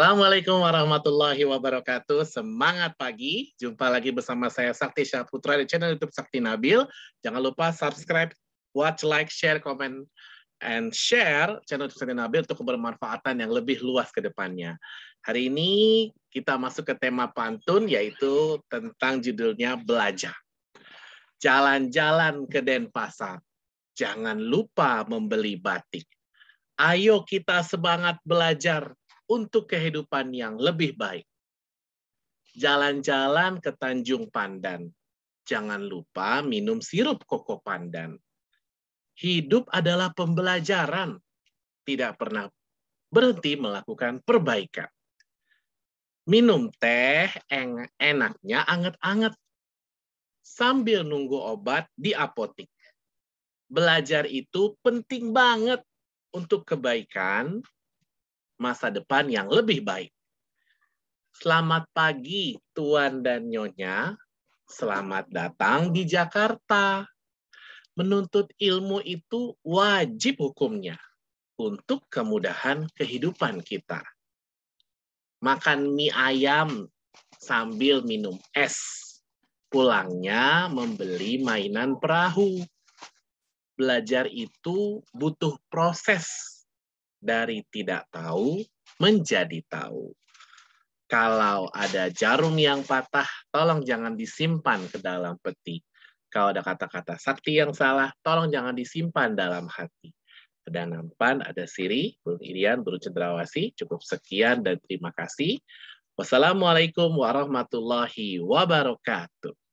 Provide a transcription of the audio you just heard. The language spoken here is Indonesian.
Assalamualaikum warahmatullahi wabarakatuh. Semangat pagi. Jumpa lagi bersama saya Sakti Syaputra di channel YouTube Sakti Nabil. Jangan lupa subscribe, watch, like, share, comment, and share channel YouTube Sakti Nabil untuk kebermanfaatan yang lebih luas ke depannya. Hari ini kita masuk ke tema pantun yaitu tentang judulnya Belajar. Jalan-jalan ke Denpasar. Jangan lupa membeli batik. Ayo kita semangat belajar untuk kehidupan yang lebih baik. Jalan-jalan ke Tanjung Pandan. Jangan lupa minum sirup koko pandan. Hidup adalah pembelajaran. Tidak pernah berhenti melakukan perbaikan. Minum teh enaknya anget-anget sambil nunggu obat di apotik. Belajar itu penting banget untuk kebaikan masa depan yang lebih baik. Selamat pagi, Tuan dan Nyonya. Selamat datang di Jakarta. Menuntut ilmu itu wajib hukumnya untuk kemudahan kehidupan kita. Makan mie ayam sambil minum es. Pulangnya membeli mainan perahu. Belajar itu butuh proses dari tidak tahu menjadi tahu. Kalau ada jarum yang patah, tolong jangan disimpan ke dalam peti. Kalau ada kata-kata sakti yang salah, tolong jangan disimpan dalam hati. Ada nampan, ada siri, burung irian, burung cendrawasi. Cukup sekian dan terima kasih. Wassalamualaikum warahmatullahi wabarakatuh.